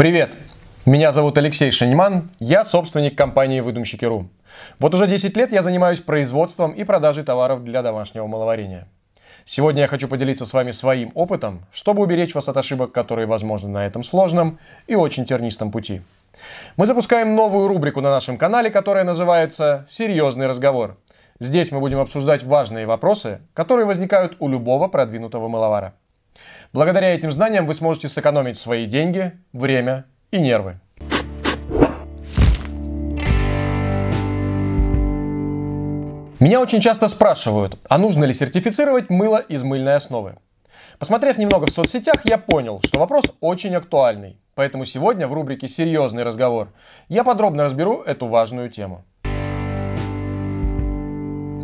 Привет! Меня зовут Алексей Шаниман, я собственник компании «Выдумщики.ру». Вот уже 10 лет я занимаюсь производством и продажей товаров для домашнего маловарения. Сегодня я хочу поделиться с вами своим опытом, чтобы уберечь вас от ошибок, которые возможны на этом сложном и очень тернистом пути. Мы запускаем новую рубрику на нашем канале, которая называется «Серьезный разговор». Здесь мы будем обсуждать важные вопросы, которые возникают у любого продвинутого маловара. Благодаря этим знаниям вы сможете сэкономить свои деньги, время и нервы. Меня очень часто спрашивают, а нужно ли сертифицировать мыло из мыльной основы. Посмотрев немного в соцсетях, я понял, что вопрос очень актуальный. Поэтому сегодня в рубрике «Серьезный разговор» я подробно разберу эту важную тему.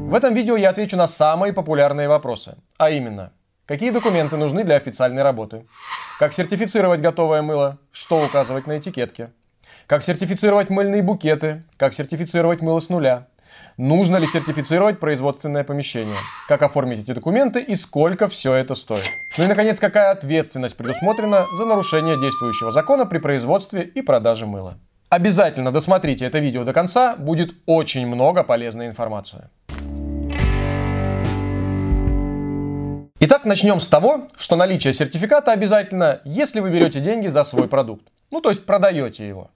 В этом видео я отвечу на самые популярные вопросы, а именно – Какие документы нужны для официальной работы? Как сертифицировать готовое мыло? Что указывать на этикетке? Как сертифицировать мыльные букеты? Как сертифицировать мыло с нуля? Нужно ли сертифицировать производственное помещение? Как оформить эти документы и сколько все это стоит? Ну и, наконец, какая ответственность предусмотрена за нарушение действующего закона при производстве и продаже мыла? Обязательно досмотрите это видео до конца, будет очень много полезной информации. Итак, начнем с того, что наличие сертификата обязательно, если вы берете деньги за свой продукт. Ну, то есть продаете его.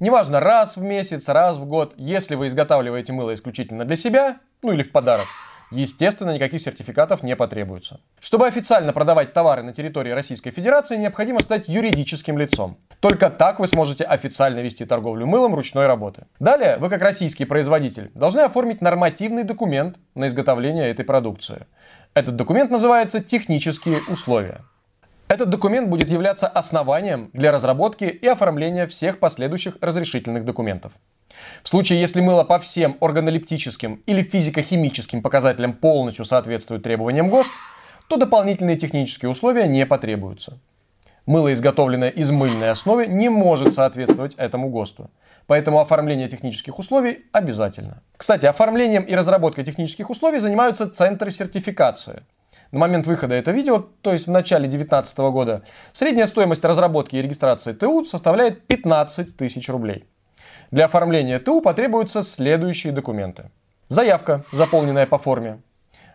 Неважно, раз в месяц, раз в год, если вы изготавливаете мыло исключительно для себя, ну или в подарок, естественно, никаких сертификатов не потребуется. Чтобы официально продавать товары на территории Российской Федерации, необходимо стать юридическим лицом. Только так вы сможете официально вести торговлю мылом ручной работы. Далее, вы как российский производитель должны оформить нормативный документ на изготовление этой продукции – этот документ называется «Технические условия». Этот документ будет являться основанием для разработки и оформления всех последующих разрешительных документов. В случае, если мыло по всем органолептическим или физико-химическим показателям полностью соответствует требованиям ГОСТ, то дополнительные технические условия не потребуются. Мыло, изготовленное из мыльной основы, не может соответствовать этому ГОСТу – Поэтому оформление технических условий обязательно. Кстати, оформлением и разработкой технических условий занимаются центры сертификации. На момент выхода этого видео, то есть в начале 2019 года, средняя стоимость разработки и регистрации ТУ составляет 15 тысяч рублей. Для оформления ТУ потребуются следующие документы. Заявка, заполненная по форме.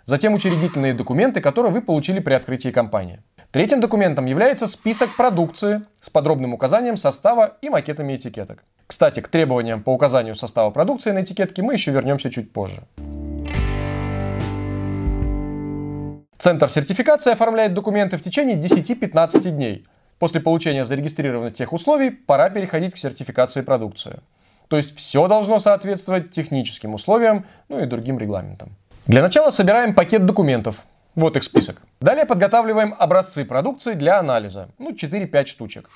Затем учредительные документы, которые вы получили при открытии компании. Третьим документом является список продукции с подробным указанием состава и макетами этикеток. Кстати, к требованиям по указанию состава продукции на этикетке мы еще вернемся чуть позже. Центр сертификации оформляет документы в течение 10-15 дней. После получения зарегистрированных тех условий пора переходить к сертификации продукции. То есть все должно соответствовать техническим условиям, ну и другим регламентам. Для начала собираем пакет документов. Вот их список. Далее подготавливаем образцы продукции для анализа, ну 4-5 штучек.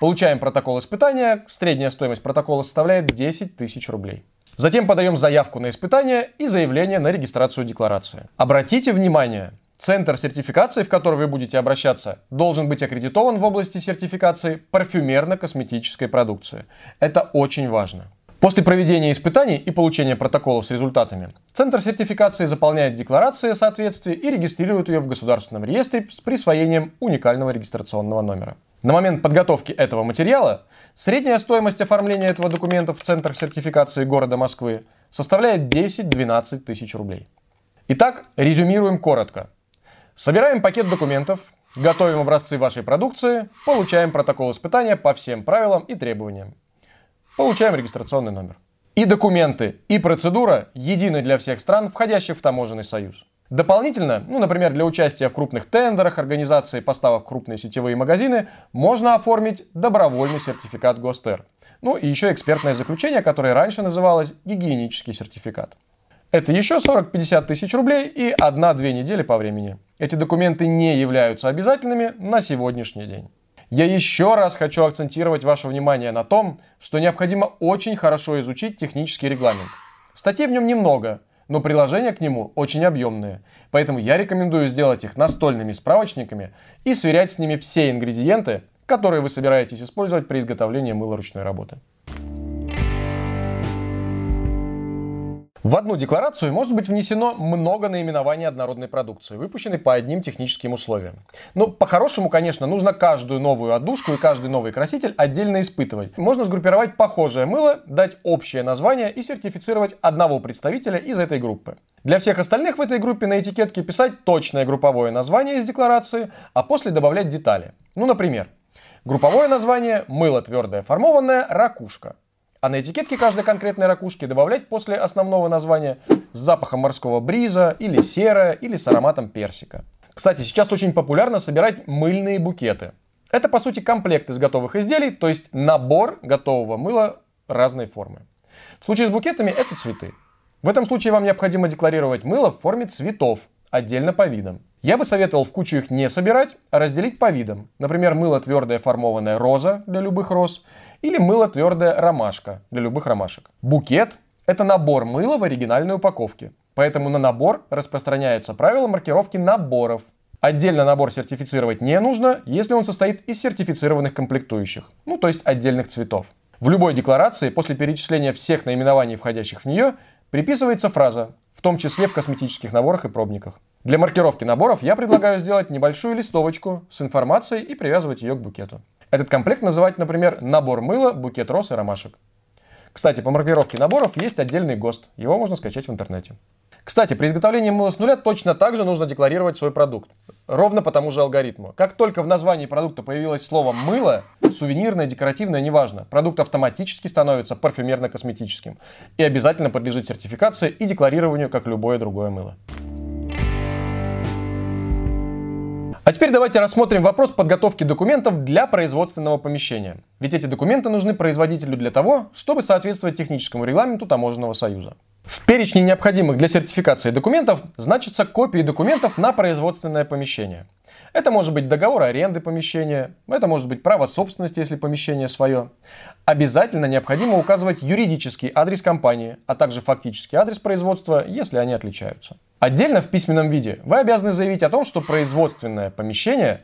Получаем протокол испытания, средняя стоимость протокола составляет 10 тысяч рублей. Затем подаем заявку на испытание и заявление на регистрацию декларации. Обратите внимание, Центр сертификации, в который вы будете обращаться, должен быть аккредитован в области сертификации парфюмерно-косметической продукции. Это очень важно. После проведения испытаний и получения протоколов с результатами, Центр сертификации заполняет декларации о соответствии и регистрирует ее в Государственном реестре с присвоением уникального регистрационного номера. На момент подготовки этого материала средняя стоимость оформления этого документа в Центрах сертификации города Москвы составляет 10-12 тысяч рублей. Итак, резюмируем коротко. Собираем пакет документов, готовим образцы вашей продукции, получаем протокол испытания по всем правилам и требованиям. Получаем регистрационный номер. И документы, и процедура едины для всех стран, входящих в таможенный союз. Дополнительно, ну, например, для участия в крупных тендерах, организации поставок в крупные сетевые магазины, можно оформить добровольный сертификат ГОСТР. Ну и еще экспертное заключение, которое раньше называлось гигиенический сертификат. Это еще 40-50 тысяч рублей и 1-2 недели по времени. Эти документы не являются обязательными на сегодняшний день. Я еще раз хочу акцентировать ваше внимание на том, что необходимо очень хорошо изучить технический регламент. Статей в нем немного, но приложения к нему очень объемные, поэтому я рекомендую сделать их настольными справочниками и сверять с ними все ингредиенты, которые вы собираетесь использовать при изготовлении мыла ручной работы. В одну декларацию может быть внесено много наименований однородной продукции, выпущенной по одним техническим условиям. Но ну, по-хорошему, конечно, нужно каждую новую отдушку и каждый новый краситель отдельно испытывать. Можно сгруппировать похожее мыло, дать общее название и сертифицировать одного представителя из этой группы. Для всех остальных в этой группе на этикетке писать точное групповое название из декларации, а после добавлять детали. Ну, например, групповое название «Мыло твердое формованное ракушка», а на этикетке каждой конкретной ракушки добавлять после основного названия с запахом морского бриза или серая или с ароматом персика. Кстати, сейчас очень популярно собирать мыльные букеты. Это, по сути, комплект из готовых изделий, то есть набор готового мыла разной формы. В случае с букетами это цветы. В этом случае вам необходимо декларировать мыло в форме цветов, отдельно по видам. Я бы советовал в кучу их не собирать, а разделить по видам. Например, мыло твердое формованное роза для любых роз или мыло твердое ромашка для любых ромашек. Букет – это набор мыла в оригинальной упаковке. Поэтому на набор распространяются правила маркировки наборов. Отдельно набор сертифицировать не нужно, если он состоит из сертифицированных комплектующих, ну то есть отдельных цветов. В любой декларации после перечисления всех наименований, входящих в нее, приписывается фраза, в том числе в косметических наборах и пробниках. Для маркировки наборов я предлагаю сделать небольшую листовочку с информацией и привязывать ее к букету. Этот комплект называть, например, набор мыла, букет роз и ромашек. Кстати, по маркировке наборов есть отдельный ГОСТ, его можно скачать в интернете. Кстати, при изготовлении мыла с нуля точно так же нужно декларировать свой продукт. Ровно по тому же алгоритму. Как только в названии продукта появилось слово «мыло», сувенирное, декоративное, неважно, продукт автоматически становится парфюмерно-косметическим и обязательно подлежит сертификации и декларированию, как любое другое мыло. А теперь давайте рассмотрим вопрос подготовки документов для производственного помещения. Ведь эти документы нужны производителю для того, чтобы соответствовать техническому регламенту Таможенного союза. В перечне необходимых для сертификации документов значатся копии документов на производственное помещение. Это может быть договор аренды помещения, это может быть право собственности, если помещение свое. Обязательно необходимо указывать юридический адрес компании, а также фактический адрес производства, если они отличаются. Отдельно в письменном виде вы обязаны заявить о том, что производственное помещение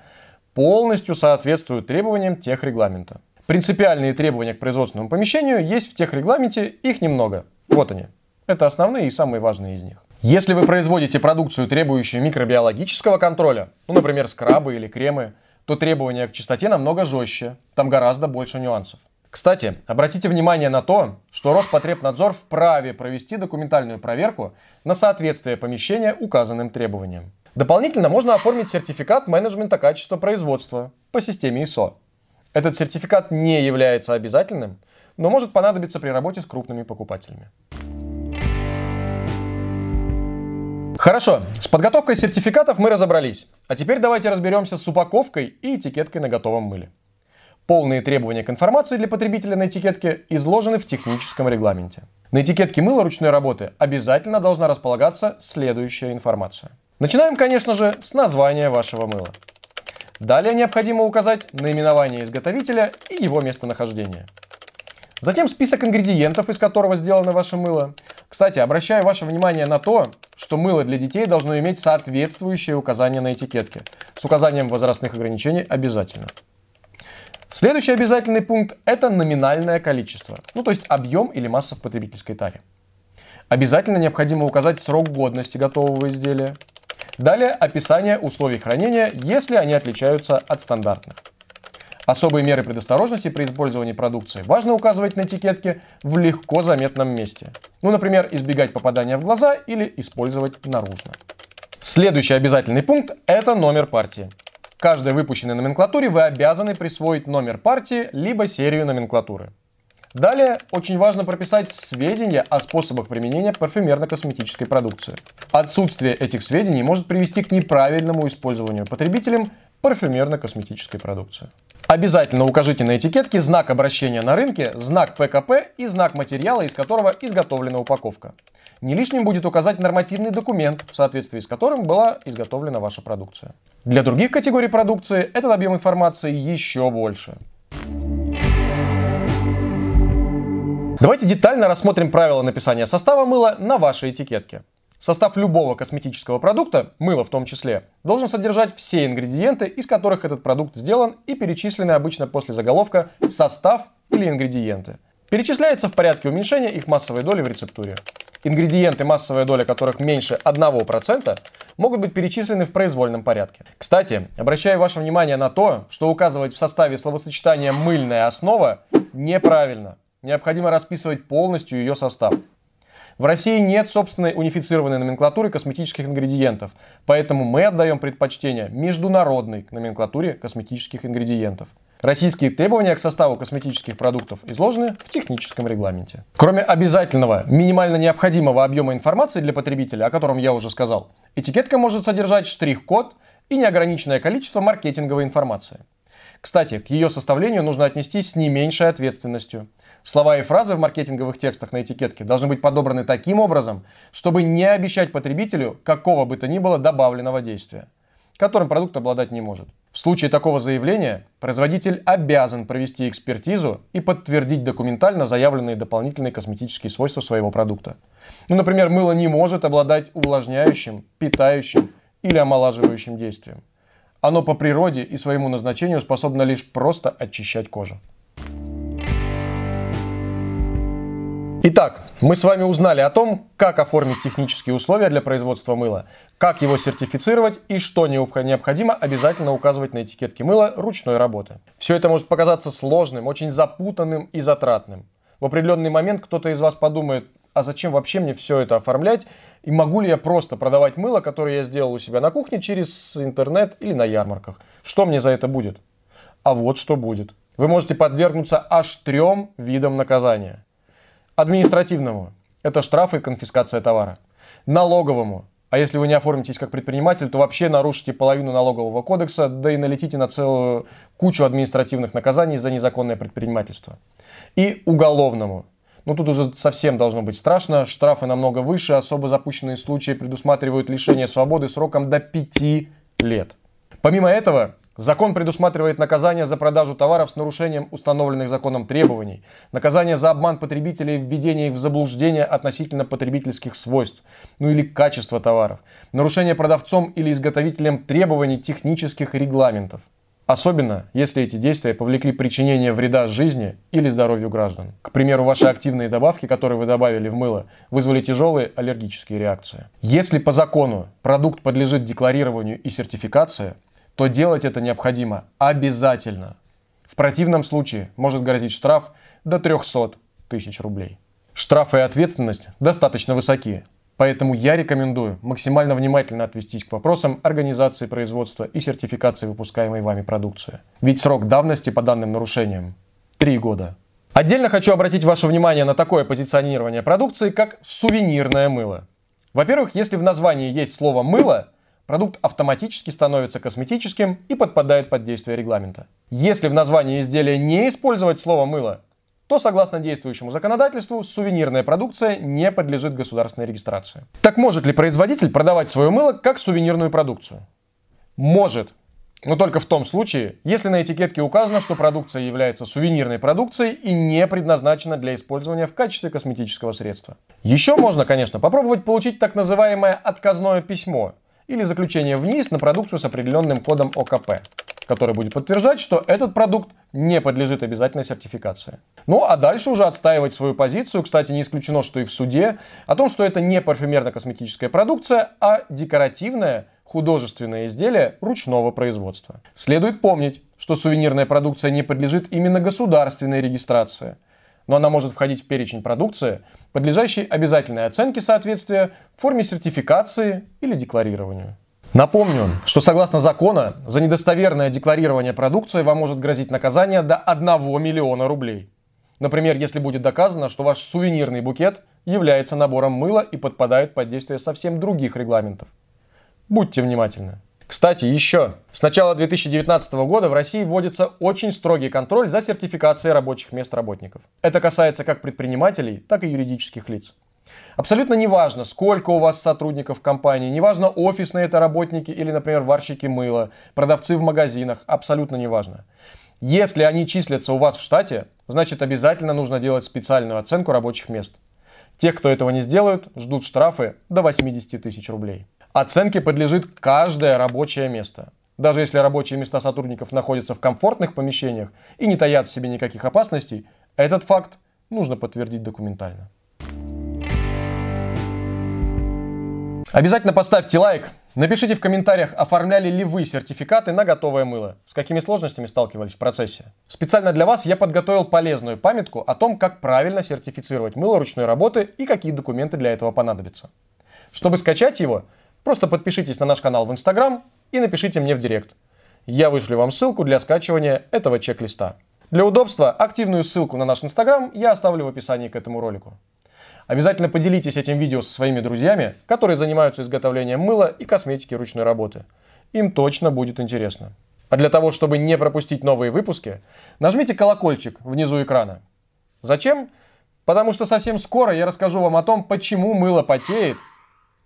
полностью соответствует требованиям техрегламента. Принципиальные требования к производственному помещению есть в техрегламенте, их немного. Вот они. Это основные и самые важные из них. Если вы производите продукцию, требующую микробиологического контроля, ну, например, скрабы или кремы, то требования к чистоте намного жестче, там гораздо больше нюансов. Кстати, обратите внимание на то, что Роспотребнадзор вправе провести документальную проверку на соответствие помещения указанным требованиям. Дополнительно можно оформить сертификат менеджмента качества производства по системе ISO. Этот сертификат не является обязательным, но может понадобиться при работе с крупными покупателями. Хорошо, с подготовкой сертификатов мы разобрались. А теперь давайте разберемся с упаковкой и этикеткой на готовом мыле. Полные требования к информации для потребителя на этикетке изложены в техническом регламенте. На этикетке мыла ручной работы обязательно должна располагаться следующая информация. Начинаем, конечно же, с названия вашего мыла. Далее необходимо указать наименование изготовителя и его местонахождение. Затем список ингредиентов, из которого сделано ваше мыло. Кстати, обращаю ваше внимание на то, что мыло для детей должно иметь соответствующее указание на этикетке. С указанием возрастных ограничений обязательно. Следующий обязательный пункт – это номинальное количество, ну то есть объем или масса в потребительской таре. Обязательно необходимо указать срок годности готового изделия, Далее описание условий хранения, если они отличаются от стандартных. Особые меры предосторожности при использовании продукции важно указывать на этикетке в легко заметном месте. Ну, например, избегать попадания в глаза или использовать наружно. Следующий обязательный пункт – это номер партии. Каждой выпущенной номенклатуре вы обязаны присвоить номер партии либо серию номенклатуры. Далее очень важно прописать сведения о способах применения парфюмерно-косметической продукции. Отсутствие этих сведений может привести к неправильному использованию потребителем парфюмерно-косметической продукции. Обязательно укажите на этикетке знак обращения на рынке, знак ПКП и знак материала, из которого изготовлена упаковка. Не лишним будет указать нормативный документ, в соответствии с которым была изготовлена ваша продукция. Для других категорий продукции этот объем информации еще больше. Давайте детально рассмотрим правила написания состава мыла на вашей этикетке. Состав любого косметического продукта, мыло в том числе, должен содержать все ингредиенты, из которых этот продукт сделан и перечислены обычно после заголовка «состав» или «ингредиенты». Перечисляется в порядке уменьшения их массовой доли в рецептуре. Ингредиенты, массовая доля которых меньше 1%, могут быть перечислены в произвольном порядке. Кстати, обращаю ваше внимание на то, что указывать в составе словосочетание «мыльная основа» неправильно необходимо расписывать полностью ее состав. В России нет собственной унифицированной номенклатуры косметических ингредиентов, поэтому мы отдаем предпочтение международной номенклатуре косметических ингредиентов. Российские требования к составу косметических продуктов изложены в техническом регламенте. Кроме обязательного, минимально необходимого объема информации для потребителя, о котором я уже сказал, этикетка может содержать штрих-код и неограниченное количество маркетинговой информации. Кстати, к ее составлению нужно отнестись с не меньшей ответственностью – Слова и фразы в маркетинговых текстах на этикетке должны быть подобраны таким образом, чтобы не обещать потребителю какого бы то ни было добавленного действия, которым продукт обладать не может. В случае такого заявления производитель обязан провести экспертизу и подтвердить документально заявленные дополнительные косметические свойства своего продукта. Ну, например, мыло не может обладать увлажняющим, питающим или омолаживающим действием. Оно по природе и своему назначению способно лишь просто очищать кожу. Итак, мы с вами узнали о том, как оформить технические условия для производства мыла, как его сертифицировать и что необходимо обязательно указывать на этикетке мыла ручной работы. Все это может показаться сложным, очень запутанным и затратным. В определенный момент кто-то из вас подумает, а зачем вообще мне все это оформлять, и могу ли я просто продавать мыло, которое я сделал у себя на кухне через интернет или на ярмарках. Что мне за это будет? А вот что будет. Вы можете подвергнуться аж трем видам наказания. Административному – это штрафы и конфискация товара. Налоговому – а если вы не оформитесь как предприниматель, то вообще нарушите половину налогового кодекса, да и налетите на целую кучу административных наказаний за незаконное предпринимательство. И уголовному – ну тут уже совсем должно быть страшно. Штрафы намного выше. Особо запущенные случаи предусматривают лишение свободы сроком до 5 лет. Помимо этого, Закон предусматривает наказание за продажу товаров с нарушением установленных законом требований, наказание за обман потребителей в введении их в заблуждение относительно потребительских свойств, ну или качества товаров, нарушение продавцом или изготовителем требований технических регламентов. Особенно, если эти действия повлекли причинение вреда жизни или здоровью граждан. К примеру, ваши активные добавки, которые вы добавили в мыло, вызвали тяжелые аллергические реакции. Если по закону продукт подлежит декларированию и сертификации, то делать это необходимо обязательно. В противном случае может грозить штраф до 300 тысяч рублей. Штрафы и ответственность достаточно высоки, поэтому я рекомендую максимально внимательно отнестись к вопросам организации производства и сертификации выпускаемой вами продукции. Ведь срок давности по данным нарушениям – 3 года. Отдельно хочу обратить ваше внимание на такое позиционирование продукции, как сувенирное мыло. Во-первых, если в названии есть слово «мыло», продукт автоматически становится косметическим и подпадает под действие регламента. Если в названии изделия не использовать слово «мыло», то, согласно действующему законодательству, сувенирная продукция не подлежит государственной регистрации. Так может ли производитель продавать свое мыло как сувенирную продукцию? Может, но только в том случае, если на этикетке указано, что продукция является сувенирной продукцией и не предназначена для использования в качестве косметического средства. Еще можно, конечно, попробовать получить так называемое отказное письмо – или заключение вниз на продукцию с определенным кодом ОКП, который будет подтверждать, что этот продукт не подлежит обязательной сертификации. Ну а дальше уже отстаивать свою позицию, кстати, не исключено, что и в суде, о том, что это не парфюмерно-косметическая продукция, а декоративная, художественное изделие ручного производства. Следует помнить, что сувенирная продукция не подлежит именно государственной регистрации – но она может входить в перечень продукции, подлежащей обязательной оценке соответствия в форме сертификации или декларированию. Напомню, что согласно закону за недостоверное декларирование продукции вам может грозить наказание до 1 миллиона рублей. Например, если будет доказано, что ваш сувенирный букет является набором мыла и подпадает под действие совсем других регламентов. Будьте внимательны. Кстати, еще. С начала 2019 года в России вводится очень строгий контроль за сертификацией рабочих мест работников. Это касается как предпринимателей, так и юридических лиц. Абсолютно неважно, сколько у вас сотрудников в компании, неважно, офисные это работники или, например, варщики мыла, продавцы в магазинах, абсолютно неважно. Если они числятся у вас в штате, значит обязательно нужно делать специальную оценку рабочих мест. Те, кто этого не сделают, ждут штрафы до 80 тысяч рублей. Оценке подлежит каждое рабочее место. Даже если рабочие места сотрудников находятся в комфортных помещениях и не таят в себе никаких опасностей, этот факт нужно подтвердить документально. Обязательно поставьте лайк, напишите в комментариях, оформляли ли вы сертификаты на готовое мыло, с какими сложностями сталкивались в процессе. Специально для вас я подготовил полезную памятку о том, как правильно сертифицировать мыло ручной работы и какие документы для этого понадобятся. Чтобы скачать его, Просто подпишитесь на наш канал в Инстаграм и напишите мне в Директ. Я вышлю вам ссылку для скачивания этого чек-листа. Для удобства активную ссылку на наш Инстаграм я оставлю в описании к этому ролику. Обязательно поделитесь этим видео со своими друзьями, которые занимаются изготовлением мыла и косметики ручной работы. Им точно будет интересно. А для того, чтобы не пропустить новые выпуски, нажмите колокольчик внизу экрана. Зачем? Потому что совсем скоро я расскажу вам о том, почему мыло потеет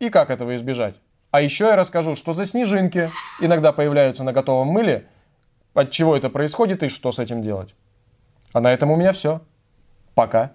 и как этого избежать. А еще я расскажу, что за снежинки иногда появляются на готовом мыле, от чего это происходит и что с этим делать. А на этом у меня все. Пока.